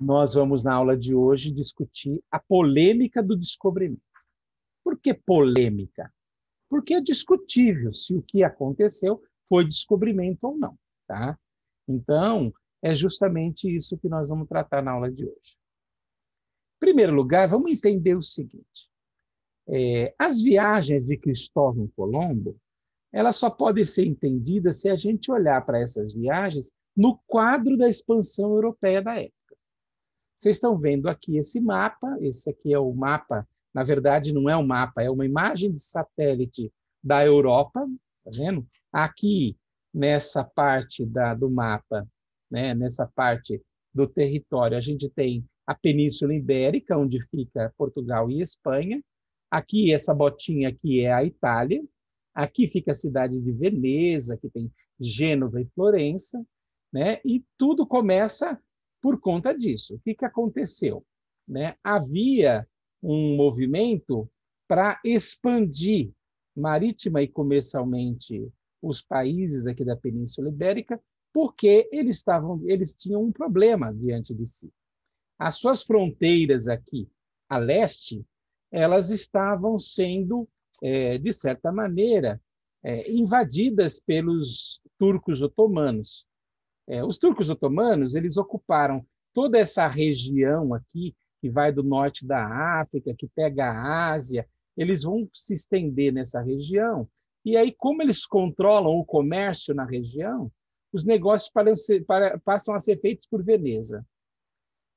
Nós vamos, na aula de hoje, discutir a polêmica do descobrimento. Por que polêmica? Porque é discutível se o que aconteceu foi descobrimento ou não. Tá? Então, é justamente isso que nós vamos tratar na aula de hoje. Em primeiro lugar, vamos entender o seguinte: é, as viagens de Cristóvão Colombo elas só podem ser entendidas se a gente olhar para essas viagens no quadro da expansão europeia da época. Vocês estão vendo aqui esse mapa, esse aqui é o mapa, na verdade não é um mapa, é uma imagem de satélite da Europa, tá vendo? Aqui, nessa parte da, do mapa, né, nessa parte do território, a gente tem a Península Ibérica, onde fica Portugal e Espanha. Aqui, essa botinha aqui é a Itália. Aqui fica a cidade de Veneza, que tem Gênova e Florença. Né? E tudo começa por conta disso, o que, que aconteceu? Né? Havia um movimento para expandir marítima e comercialmente os países aqui da Península Ibérica, porque eles, estavam, eles tinham um problema diante de si. As suas fronteiras aqui a leste, elas estavam sendo, é, de certa maneira, é, invadidas pelos turcos otomanos. É, os turcos otomanos eles ocuparam toda essa região aqui que vai do norte da África, que pega a Ásia, eles vão se estender nessa região. E aí, como eles controlam o comércio na região, os negócios passam a ser feitos por Veneza.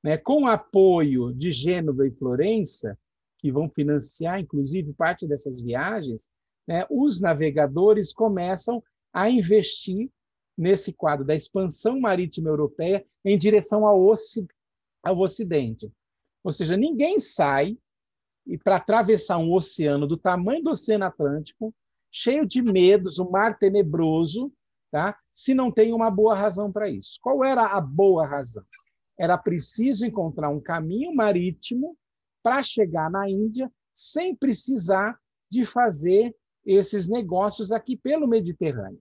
Né? Com Com apoio de Gênova e Florença, que vão financiar, inclusive, parte dessas viagens, né? os navegadores começam a investir nesse quadro da expansão marítima europeia em direção ao, oci ao Ocidente. Ou seja, ninguém sai e para atravessar um oceano do tamanho do Oceano Atlântico, cheio de medos, o um mar tenebroso, tá? se não tem uma boa razão para isso. Qual era a boa razão? Era preciso encontrar um caminho marítimo para chegar na Índia sem precisar de fazer esses negócios aqui pelo Mediterrâneo.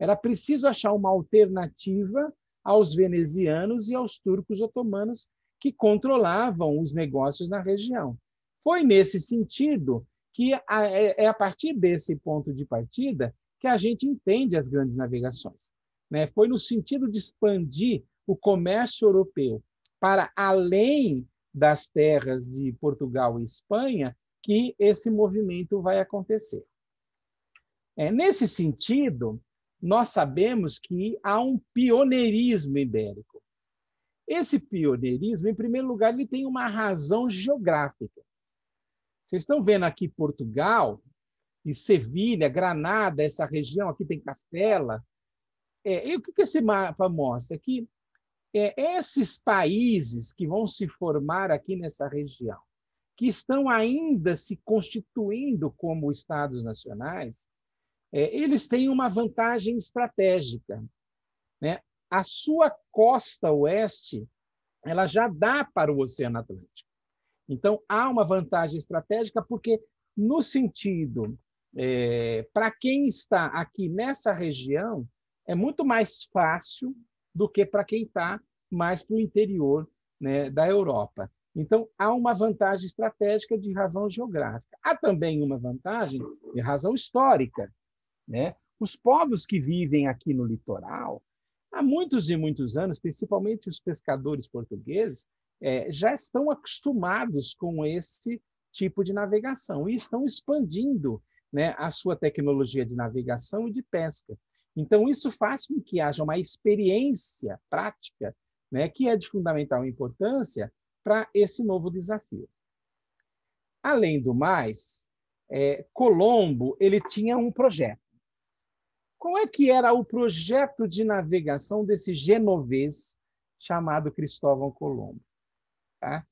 Era preciso achar uma alternativa aos venezianos e aos turcos otomanos que controlavam os negócios na região. Foi nesse sentido que é, é a partir desse ponto de partida que a gente entende as grandes navegações. Né? Foi no sentido de expandir o comércio europeu para além das terras de Portugal e Espanha que esse movimento vai acontecer. É, nesse sentido, nós sabemos que há um pioneirismo ibérico. Esse pioneirismo, em primeiro lugar, ele tem uma razão geográfica. Vocês estão vendo aqui Portugal e Sevilha, Granada, essa região aqui tem Castela. É, e o que, que esse mapa mostra? Que é, esses países que vão se formar aqui nessa região, que estão ainda se constituindo como estados nacionais, é, eles têm uma vantagem estratégica. Né? A sua costa oeste ela já dá para o Oceano Atlântico. Então, há uma vantagem estratégica, porque, no sentido, é, para quem está aqui nessa região, é muito mais fácil do que para quem está mais para o interior né, da Europa. Então, há uma vantagem estratégica de razão geográfica. Há também uma vantagem de razão histórica. Né? Os povos que vivem aqui no litoral, há muitos e muitos anos, principalmente os pescadores portugueses, é, já estão acostumados com esse tipo de navegação e estão expandindo né, a sua tecnologia de navegação e de pesca. Então, isso faz com que haja uma experiência prática né, que é de fundamental importância para esse novo desafio. Além do mais, é, Colombo ele tinha um projeto. Qual é que era o projeto de navegação desse genovês chamado Cristóvão Colombo? Tá?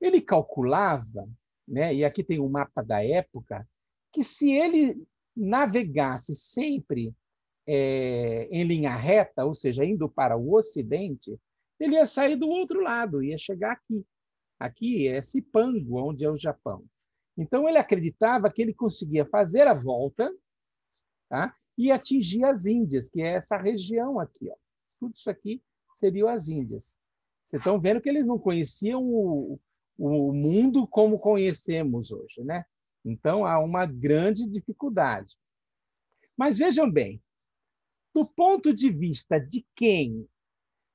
Ele calculava, né, e aqui tem o um mapa da época, que se ele navegasse sempre é, em linha reta, ou seja, indo para o ocidente, ele ia sair do outro lado, ia chegar aqui. Aqui é Cipango, onde é o Japão. Então, ele acreditava que ele conseguia fazer a volta tá? e atingir as Índias, que é essa região aqui. Ó. Tudo isso aqui seriam as Índias. Vocês estão vendo que eles não conheciam o, o mundo como conhecemos hoje, né? Então há uma grande dificuldade. Mas vejam bem, do ponto de vista de quem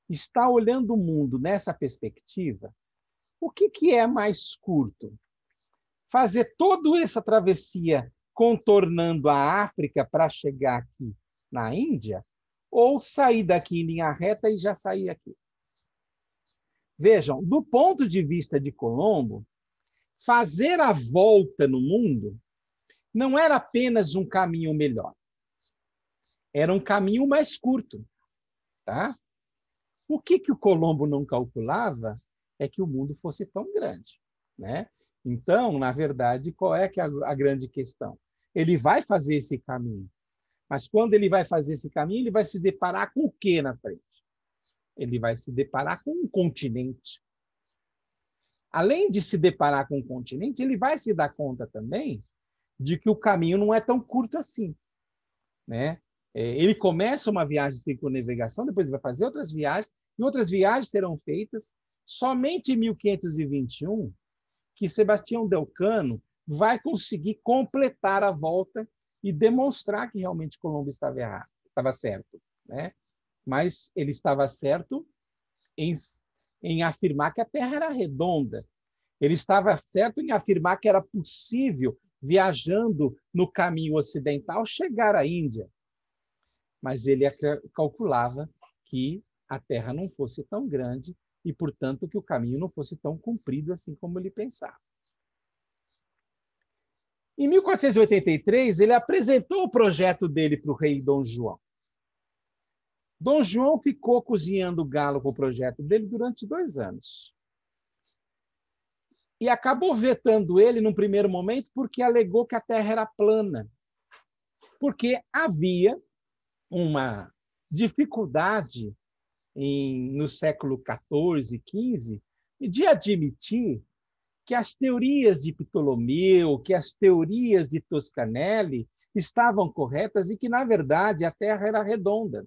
está olhando o mundo nessa perspectiva, o que, que é mais curto? Fazer toda essa travessia contornando a África para chegar aqui na Índia, ou sair daqui em linha reta e já sair aqui. Vejam, do ponto de vista de Colombo, fazer a volta no mundo não era apenas um caminho melhor. Era um caminho mais curto, tá? O que que o Colombo não calculava é que o mundo fosse tão grande, né? Então, na verdade, qual é que é a grande questão? Ele vai fazer esse caminho, mas quando ele vai fazer esse caminho, ele vai se deparar com o que na frente? Ele vai se deparar com um continente. Além de se deparar com um continente, ele vai se dar conta também de que o caminho não é tão curto assim, né? É, ele começa uma viagem de circunnavigação, depois vai fazer outras viagens, e outras viagens serão feitas. Somente em 1521 que Sebastião Delcano vai conseguir completar a volta e demonstrar que realmente Colombo estava errado, estava certo, né? Mas ele estava certo em, em afirmar que a Terra era redonda. Ele estava certo em afirmar que era possível viajando no caminho ocidental chegar à Índia. Mas ele calculava que a terra não fosse tão grande e, portanto, que o caminho não fosse tão comprido assim como ele pensava. Em 1483, ele apresentou o projeto dele para o rei Dom João. Dom João ficou cozinhando galo com o projeto dele durante dois anos. E acabou vetando ele num primeiro momento porque alegou que a terra era plana. Porque havia uma dificuldade em, no século XIV, XV, de admitir que as teorias de Ptolomeu, que as teorias de Toscanelli estavam corretas e que, na verdade, a Terra era redonda.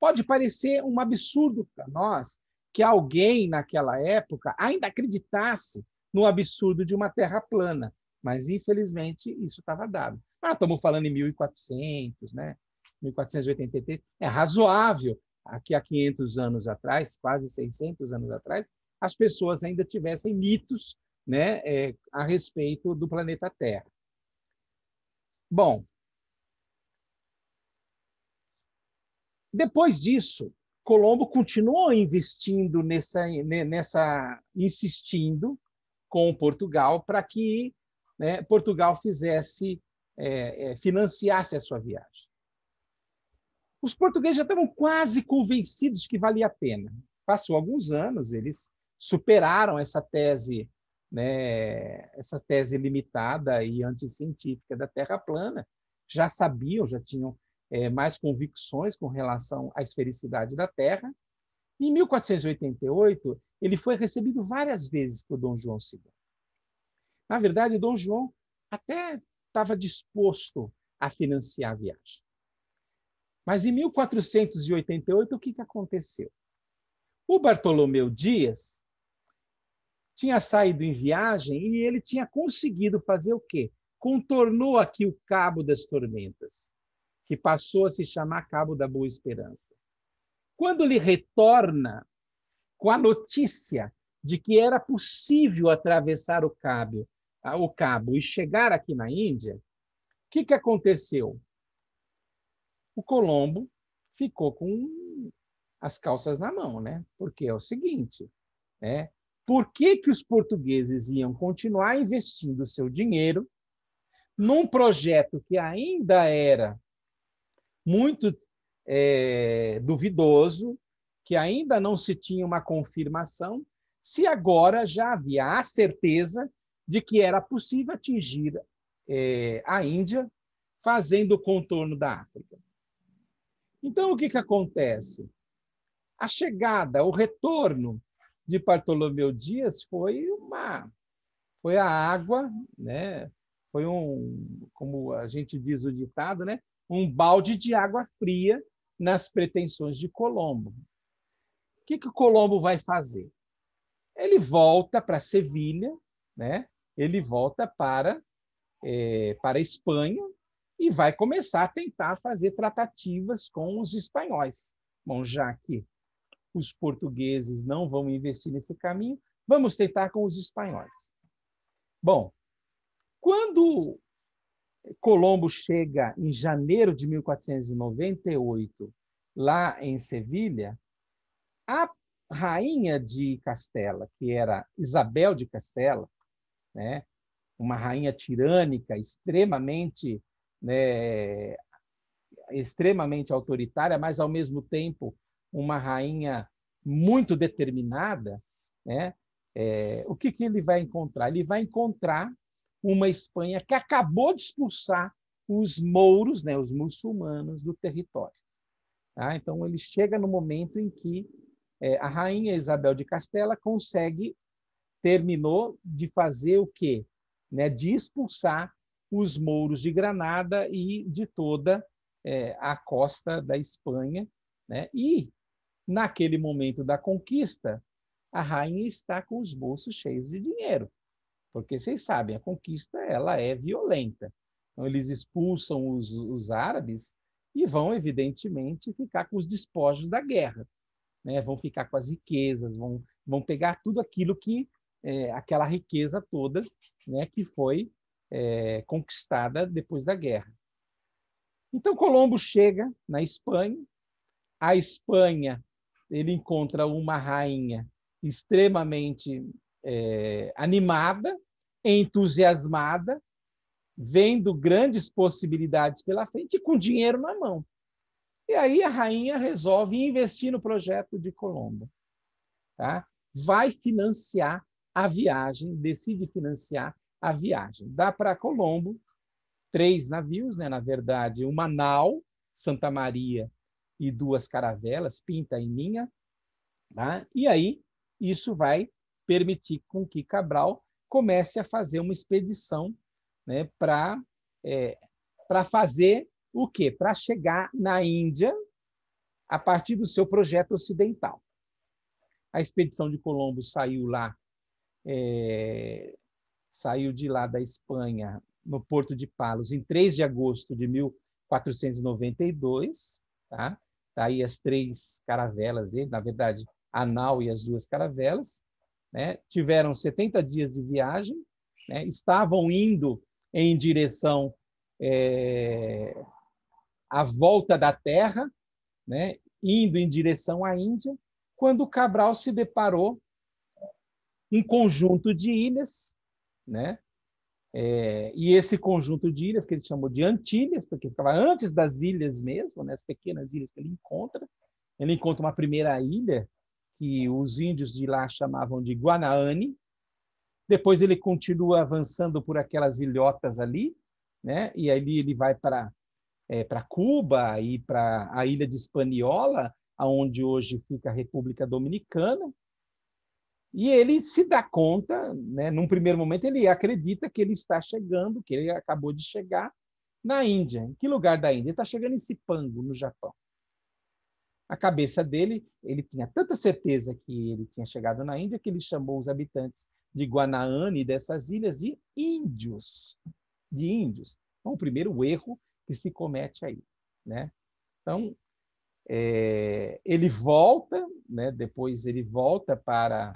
Pode parecer um absurdo para nós que alguém naquela época ainda acreditasse no absurdo de uma Terra plana, mas infelizmente isso estava dado. Ah, estamos falando em 1400, né? 1483. É razoável aqui há 500 anos atrás, quase 600 anos atrás, as pessoas ainda tivessem mitos né, é, a respeito do planeta Terra. Bom, depois disso, Colombo continuou investindo nessa, né, nessa insistindo com Portugal para que né, Portugal fizesse é, é, financiasse a sua viagem. Os portugueses já estavam quase convencidos que valia a pena. Passou alguns anos, eles superaram essa tese, né, essa tese limitada e anticientífica da Terra plana. Já sabiam, já tinham é, mais convicções com relação à esfericidade da Terra. Em 1488, ele foi recebido várias vezes por Dom João II. Na verdade, Dom João até estava disposto a financiar a viagem. Mas em 1488, o que, que aconteceu? O Bartolomeu Dias tinha saído em viagem e ele tinha conseguido fazer o quê? Contornou aqui o Cabo das Tormentas, que passou a se chamar Cabo da Boa Esperança. Quando ele retorna com a notícia de que era possível atravessar o cabo, o cabo e chegar aqui na Índia, o que, que aconteceu? o Colombo ficou com as calças na mão, né? Porque é o seguinte, né? Por que, que os portugueses iam continuar investindo seu dinheiro num projeto que ainda era muito é, duvidoso, que ainda não se tinha uma confirmação, se agora já havia a certeza de que era possível atingir é, a Índia fazendo o contorno da África. Então, o que, que acontece? A chegada, o retorno de Bartolomeu Dias foi uma foi a água, né? Foi um, como a gente diz o ditado, né? Um balde de água fria nas pretensões de Colombo. O que, que o Colombo vai fazer? Ele volta para Sevilha, né? Ele volta para é, para a Espanha, e vai começar a tentar fazer tratativas com os espanhóis. Bom, já que os portugueses não vão investir nesse caminho, vamos tentar com os espanhóis. Bom, quando Colombo chega em janeiro de 1498 lá em Sevilha, a rainha de Castela, que era Isabel de Castela, né, uma rainha tirânica, extremamente né, extremamente autoritária, mas ao mesmo tempo uma rainha muito determinada, né, é, o que, que ele vai encontrar? Ele vai encontrar uma Espanha que acabou de expulsar os mouros, né, os muçulmanos, do território. Tá? Então, ele chega no momento em que é, a rainha Isabel de Castela consegue, terminou de fazer o quê? Né, de expulsar os mouros de Granada e de toda é, a costa da Espanha. Né? E, naquele momento da conquista, a rainha está com os bolsos cheios de dinheiro. Porque vocês sabem, a conquista ela é violenta. Então, eles expulsam os, os árabes e vão, evidentemente, ficar com os despojos da guerra. Né? Vão ficar com as riquezas, vão, vão pegar tudo aquilo que, é, aquela riqueza toda né, que foi é, conquistada depois da guerra. Então Colombo chega na Espanha. A Espanha ele encontra uma rainha extremamente é, animada, entusiasmada, vendo grandes possibilidades pela frente e com dinheiro na mão. E aí a rainha resolve investir no projeto de Colombo. Tá? Vai financiar a viagem, decide financiar a viagem. Dá para Colombo três navios, né? na verdade, uma nau, Santa Maria e duas caravelas, Pinta e Ninha. Tá? E aí isso vai permitir com que Cabral comece a fazer uma expedição né, para é, fazer o quê? Para chegar na Índia a partir do seu projeto ocidental. A expedição de Colombo saiu lá é, saiu de lá da Espanha, no Porto de Palos, em 3 de agosto de 1492. Tá? tá aí as três caravelas dele, na verdade, a nau e as duas caravelas. Né? Tiveram 70 dias de viagem, né? estavam indo em direção é, à volta da Terra, né? indo em direção à Índia, quando Cabral se deparou um conjunto de ilhas né? É, e esse conjunto de ilhas que ele chamou de Antilhas, porque ficava antes das ilhas mesmo, né, as pequenas ilhas que ele encontra. Ele encontra uma primeira ilha que os índios de lá chamavam de Guanaani. Depois ele continua avançando por aquelas ilhotas ali, né? E ali ele vai para é, para Cuba e para a ilha de Hispaniola, aonde hoje fica a República Dominicana, e ele se dá conta, né, num primeiro momento, ele acredita que ele está chegando, que ele acabou de chegar na Índia. Em que lugar da Índia? Ele está chegando em Cipango, no Japão. A cabeça dele, ele tinha tanta certeza que ele tinha chegado na Índia que ele chamou os habitantes de Guanaane e dessas ilhas de índios. De índios. Então, o primeiro erro que se comete aí. Né? Então, é, ele volta, né, depois ele volta para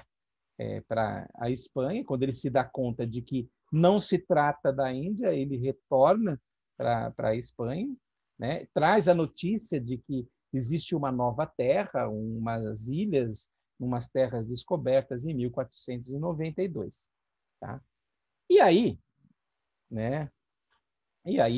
é, para a Espanha. Quando ele se dá conta de que não se trata da Índia, ele retorna para a Espanha, né? traz a notícia de que existe uma nova terra, umas ilhas, umas terras descobertas em 1492. Tá? E aí, né? E aí